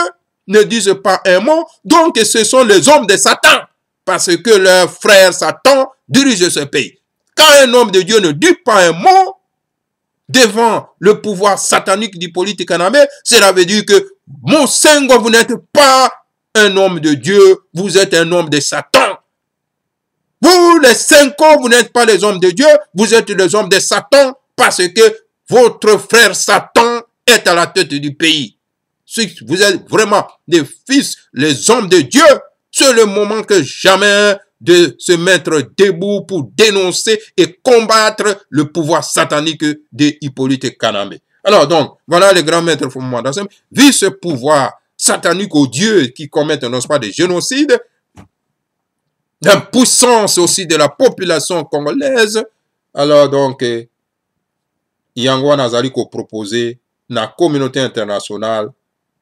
ne disent pas un mot, donc ce sont les hommes de Satan, parce que leur frère Satan dirige ce pays. Quand un homme de Dieu ne dit pas un mot, devant le pouvoir satanique du politique canamé, cela veut dire que, mon Seigneur, vous n'êtes pas un homme de Dieu, vous êtes un homme de Satan. Vous, les cinq ans, vous n'êtes pas les hommes de Dieu, vous êtes les hommes de Satan parce que votre frère Satan est à la tête du pays. Si vous êtes vraiment des fils, les hommes de Dieu, c'est le moment que jamais de se mettre debout pour dénoncer et combattre le pouvoir satanique de Hippolyte Kaname. Alors donc, voilà les grands maîtres fondamentaux. Vu ce pouvoir satanique odieux qui commettent, n'est-ce pas, des génocides, l'impuissance aussi de la population congolaise, alors donc, eh, Yango Nazaliko proposé la communauté internationale,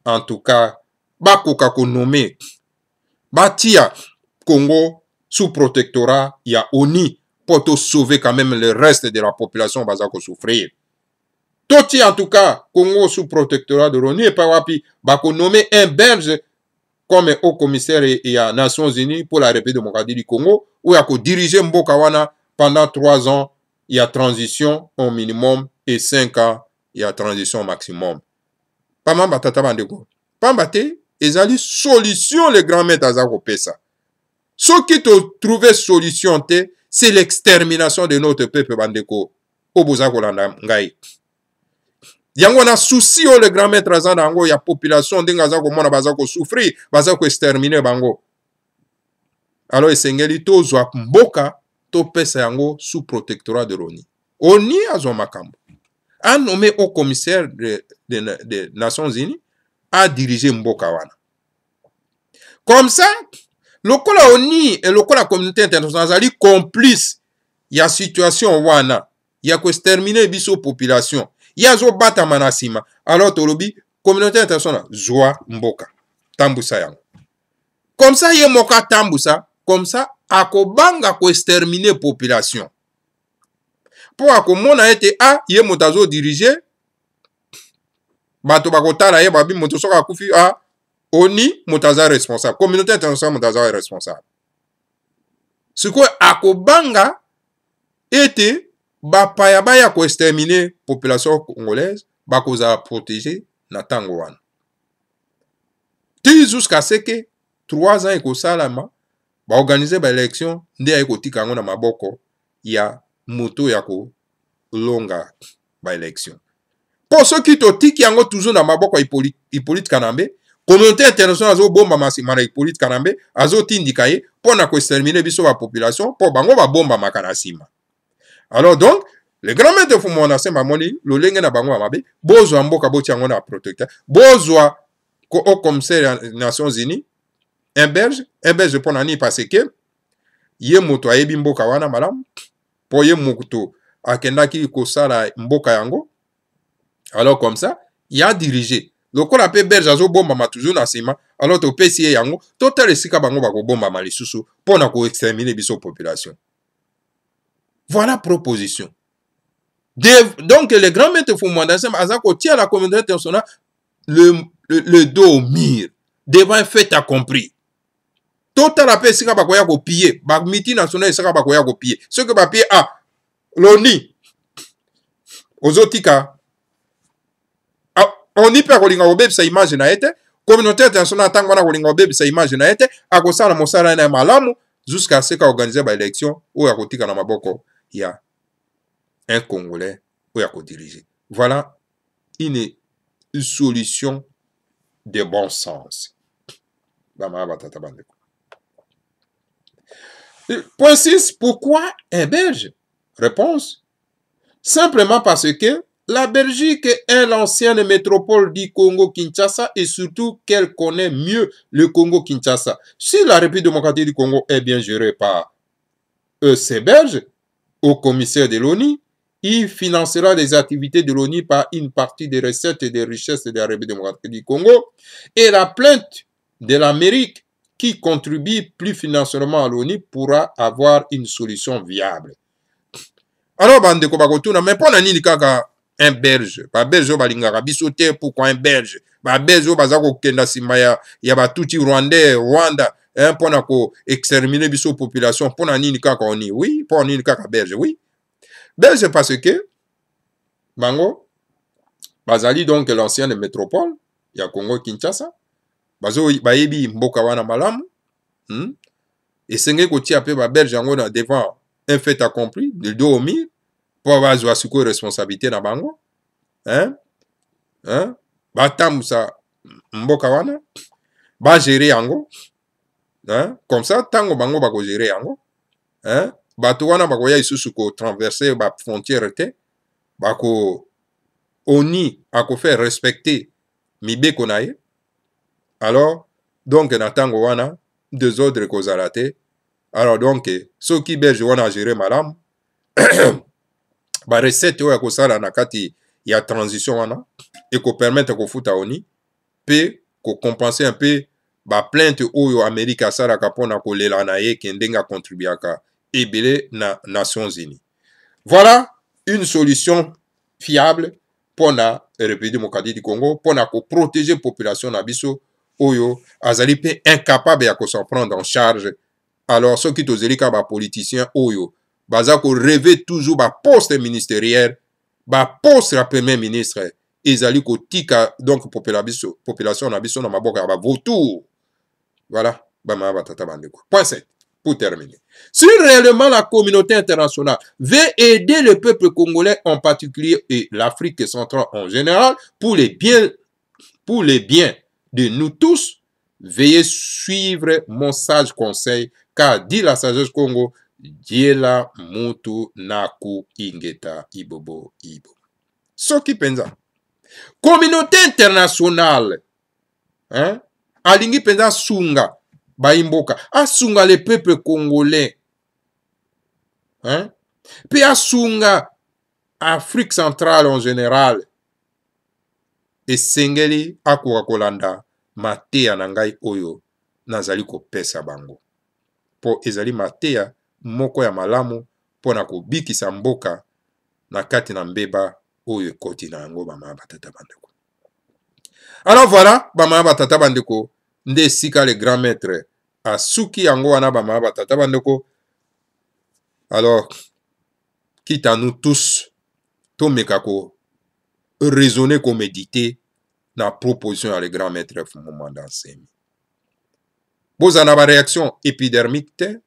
en tout cas, Bakokako nommé, Batia Congo sous protectorat ya oni mpo tosauve quand même le reste de la population baza kosouffrir toti en tout cas congo sous protectorat de roni epai wapi bakonome un belge comme haut commissaire ya nations unies pour la république démocratique du congo oyo akodirige mboka wana pendant trois ans ya transition au minimum et cinq ans ya transition maximum pamba batata bandeko pamba te ezali solution le grand maître aza kopesa soki totrouve solution te c'est l'extermination de notre peuple bandeko oyo boza kolanda ngai yango na susi oyo le grand maître aza na yango ya population ndenge aza komona baza kosouffrir baza koextermine bango alors esengeli tozwa mboka topesa yango sous protectorat de roni oni azwa makambo anome au commissaire de, de, de nations unies adirige mboka wana comme ça lokola oni elokola eh, communauté internationale azali complice ya situation wana ya koextermine biso population ye azobatama na nsima alors tolobi communauté internationale zwa mboka tambusa yango comme ça ye moko atambusa comme ça akobanga koextermine population mpo akomona ete a ah, ye moto azodirige bato bakotala ye babi moto soki akufi a ah, oni moto aza responsable communauté internationale moto aza responsable sikoyo akobanga ete bapaya baya koextermine population congolaise bakozala protege na ntango wana ti jusqu'à ce ke trois ans ekosalama baorganize baélection nde aye kotika yango na maboko ya moto ya kolonga baélection mpo soki totiki yango toujours na maboko ya hippolyte kanambe communauté internationale azobombama nsima na hippolyte karambe azotindika ye mpo na koextermine biso bapopulation mpo bango babombamaka na nsima alors donc le grand maître fumona nsemba amoni lolenge na bango ya mabe bozwa mboka botia yango na protecteur bozwa au commissaire ya nations unies imberge imberge mpo na nini parce ke ye moto ayebi mboka wana malamu mpo ye moto akendaki kosala mboka yango alors comme ça ya dirige lokola mpe belge azobombama toujours na nsima alors topesi ye yango totala esika bango bakobombama lisusu mpo na koextermine biso population voilà proposition De, donc le grand maître fumwandasem aza kotia la communauté internationale le, le, le dos au mur devant un fait accompli totala mpe esika bakoya kopie bamultinationale esika bakoya kopie soki bapie a ah, loni ozotika oni mpe akolinga kobebisa image na ye te communauté internationale ntango wana akolinga kobebisa image na ye te akosala mosala na ye malamu jusqu'à ce kaorganize baélection oyo akotika na maboko ya un congolais oyo akodirige voilà une solution de bon sens bamaya batata bandeko point 6 pourquoi un belge réponse simplement parce que La Belgique est l'ancienne métropole du Congo-Kinshasa et surtout qu'elle connaît mieux le Congo-Kinshasa. Si la République démocratique du Congo est bien gérée par E.C. Belge, au commissaire de l'ONU, il financera les activités de l'ONU par une partie des recettes et des richesses de la République démocratique du Congo et la plainte de l'Amérique qui contribue plus financièrement à l'ONU pourra avoir une solution viable. Alors, bande de mais pas un belge babelge oyo balingaka biso te pourkui un belge babelge oyo baza kokenda nsima ya, ya batuti rwandais rwanda eh, mpona koextermine biso population mpona nini kaka oni oui mpona nini kaka belge oui belge parce que bango bazali donc l'ancienne métropole ya congo kinshasa bayebi mboka wana malamu hmm? esengeli kotia mpe babelge yango na devant un fait accompli de deux au mire mpo bazwa sikoyo responsabilité na bango hein? Hein? batambusa mboka wana bagere yango hein? comme ça ntango bango bakogere yango hein? bato wana bakoya lisusu kotraverse bafrontiere te bako oni akofaire respecte mibeko na ye alors donc na ntango wana desordre kozala te alors donc soki belge wana agere malamu barecette oyo akosala na kati ya transition wana ekopermetre kofuta oni mpe kokompense un mpe baplainte oyo amerika asalaka mpona kolela na ye ke ndenge akontribuaka ebele na nations unies voilà une solution fiable mpona république démocratique du congo mpona koprotege population na biso oyo azali mpe incapable ya kosen prendre en charge alors soki tozeli kaka bapoliticien oyo baza koreve toujours baposte ministériele baposte ya premier ministre ezali kotika donc population na biso na maboko ya bavautour voilà bamama batata bandeko point 7 pour terminer si réellement la communauté internationale veut aider le peuple congolais en particulier et l'afrique centrale en général pour les biens pour les biens de nous tous veuillez suivre mon sage conseil car dit la sagesse congo dyela mutu na kuingeta ibobo ibo soki mpenza communauté internationale hein? alingi mpenza asunga bayimboka asunga le peuple congolais hein? mpe asunga afrique centrale en général esengeli akoka kolanda mateya na ngai oyo nazali kopesa bango mpo ezali mateya moko ya malamu mpo na kobikisa mboka na kati na mbeba oyo ekoti na yango bamama batata bandeko alors voilà bamama batata bandeko nde esika le grand maître asuki yango wana bamama batata bandeko alors quitte à nous tous tomeka koraisonne komédite na proposition ya le grand maître fumomanda nsemi bozala na baréaction épidermique te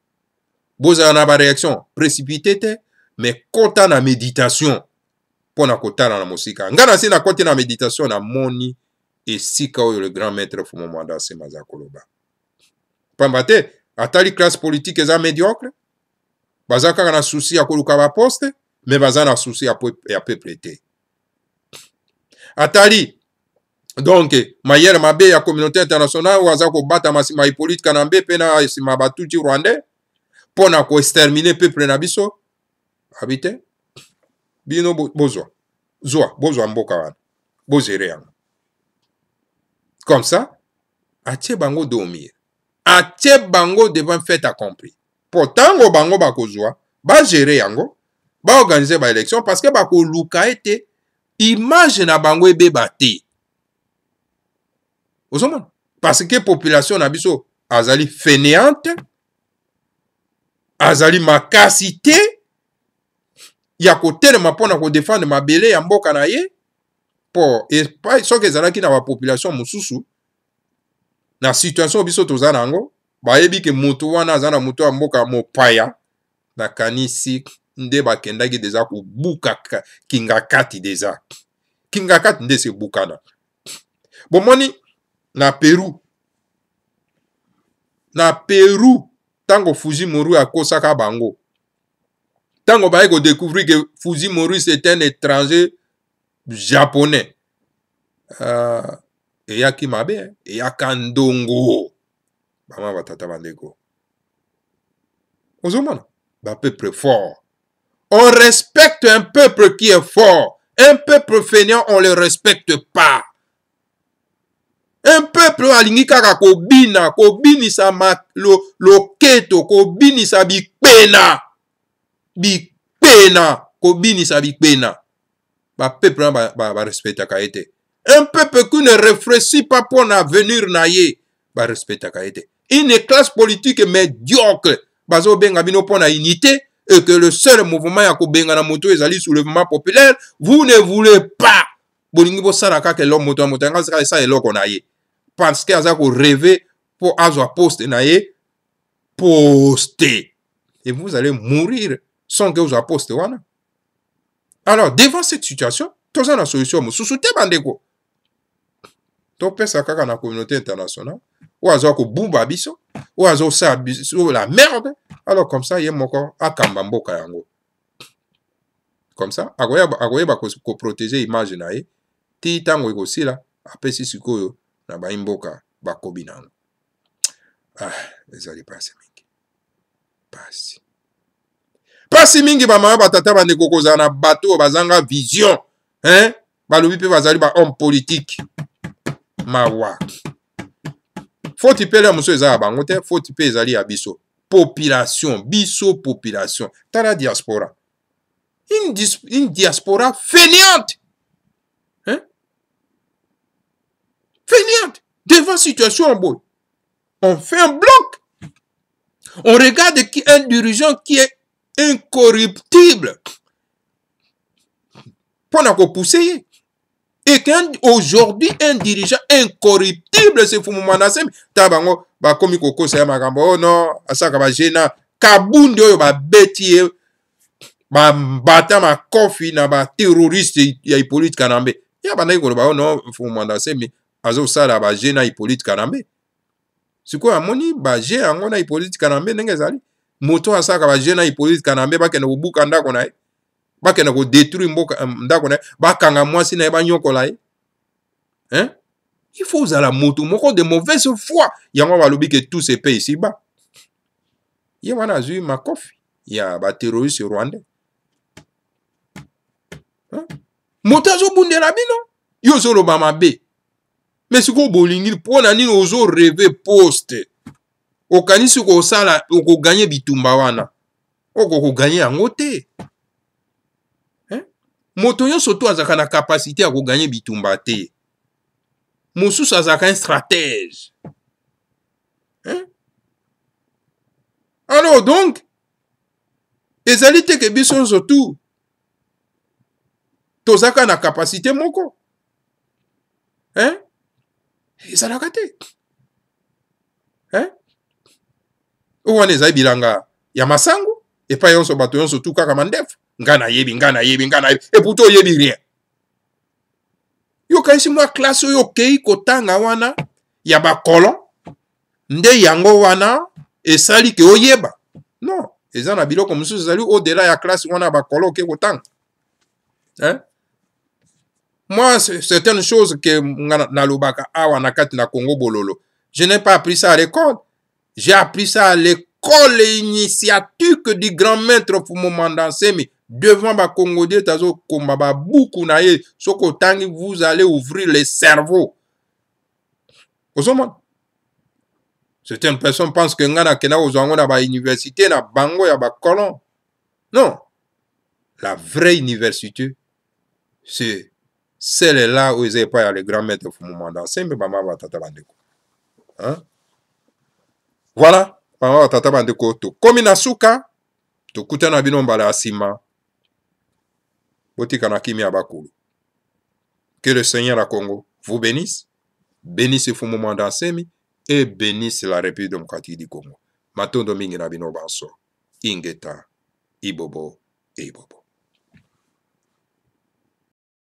bozala na bareaction précipité te me kɔta na méditation mpo na kotala na mosika ngai na se nakɔti na méditation namoni esika oyo le grand maître fumo mwanda asema aza koloba pamba te atali classe politique eza médiocre baza kaka na susi ya koluka baposte me baza na susi ya, pe, ya peuple te atali donk mayele mabe ya communauté internationale oyo aza kobata masimahi politika na mbe mpe na nsima batuti rwandais mpo na koextermine peuple na biso abi te bino bozwa zwa bozwa mboka wana bozere yango comme ça atie bango dormir atie bango devant fait accompli mpo ntango bango bakozwa bagere yango baorganize baélection parce que bakoluka ete image na bango ebeba te ozomona parce que population na biso azali fainéante azali makasi te ya kotelema mpo na kodefendre mabele ya mboka na ye mpo epai soki ezalaki na bapopulation mosusu na situation oyo biso toza na yango bayebi ke moto wana aza na moto ya mboka mopaya nakanisi nde bakendaki deja kobuka kinga kati deja kinga kati nde esebukana bomoni na peru na peru ntango fujimori akosaka bango ntango baye kodécouvrir ke fujimori c'est un étranger japonais uh, eyaki mabe eyaka ndongo bama batata bandeko ozomona bapeuple fort on respecte un peuple qui est fort un peuple fainéant on le respecte pas un peuple oyo alingi kaka kobina kobinisa loketo lo kobinisa bikpena bikpena kobinisa bikpena bapeuple wana barespectaka ba, ba, ba ye te un peuple qui ne réfléchit pas mpo na avenir na ye barespectaka ye te une classe politique médiocre bazobenga bino mpo na unité et que le seul mouvement ya kobengana moto ezali soulèvement populaire vous ne voulez pas bolingi bosala kaka eloko moto ya moto yango asika esala eloko na ye paske aza koreve mpo azwa poste na ye poste et vous allez mourir sans que ozwa poste wana alors devant cette situation toza na solution mosusu te bandeko topesa kaka na communauté internationale oyo azwa kobumba biso oyo azosala biso la merde alors comme ça ye moko akamba mboka yango comme ça akoyeba koprotege image na ye ti ntango ekosila apesi sikoyo na baimboka bakobi na yango ah ezali mpasi mingi mpasi mpasi mingi bamama batata bandeko kozala na bato oyo bazanga vision hein? balobi mpe bazali bahomme politike mawa foti mpe lia mosusu eza ya bango te foti mpe ezali ya biso population biso population tala diaspora une, dis, une diaspora fainéante fainéante devant situation en boy. On fait un bloc. On regarde qui un dirigeant qui est incorruptible. Pendant qu'on poussait. Et quand aujourd'hui un dirigeant incorruptible, c'est pour moment nasem, tabango, ba komi koko sa makambo, oh non, asaka oh, ba jena, kabundi oyo ba beti ba bata ma kofi na ba terroriste ya Hippolyte Kanambe. Ya ba nayi kolo ba oh non, pour moment nasem, mais azosala baje na hippolyte kanambe sikoyo amoni baje yango na hippolyte kanambe ndenge ezali moto asalaka baje na hippolyte kanambe bakende kobuka ndako na ye bakende kodetruire mboka euh, ndako na ye bakanga mwasi na ye banyokola ye hein? il faut ozala motu moko de mauvaise foi yango balobi ke tous epe esiba ye wana azwi makofi ya bateroriste rwandais moto azobundela bino yo ozoloba mabe me sikoyo bolingi mpo na nini ozoreve poste okanisi kosala okoganye bitumba wana okokoganye yango te eh? moto nyonso to azalaka na kapasité ya koganye bitumba te mosusu azalaka un stratège eh? alors donc ezali te ke biso nyonso tu tozalaka na kapasité moko eh? ezalaka te oyo wana eza bilanga ya masango epai nyonso bato nyonso tu kaka mandefu ngai nayebi ngai nayebi ngai nayebi eputa eh, oyebi rien yokanisi mwa klase oyo okei kotanga wana ya bakolon nde yango wana esali ke oyeba non eza na biloko mosusu ezali odela ya klase wana ya bakolon okei kotanga eh? moi certaines choses que nalobaka awa na kati na congo bololo je n'ai pas appris ça à l'école j'ai appris ça à l'école initiatique du grand maître fumomanda nsemi devant bakongodi tazokomba babuku na ye soki otangi vous allez ouvrir le cerveau ozomona certaines personnes pensent que ngai nakenda kozwa yango na bauniversité na bango ya bacolon non la vraie université c'est selela oyo eza epai ya le grand maître fumumanda asembi bamama batata bandeko voilà bamama batata bandeko tokómi na suka tokutana na bino mbala ya nsima botika na kimia bakulu que le seigneur ya congo vous bénisse bénisse fumumanda asembi e bénisse la république démocratique du congo matondo mingi na bino banso ingeta ibobo e ibobo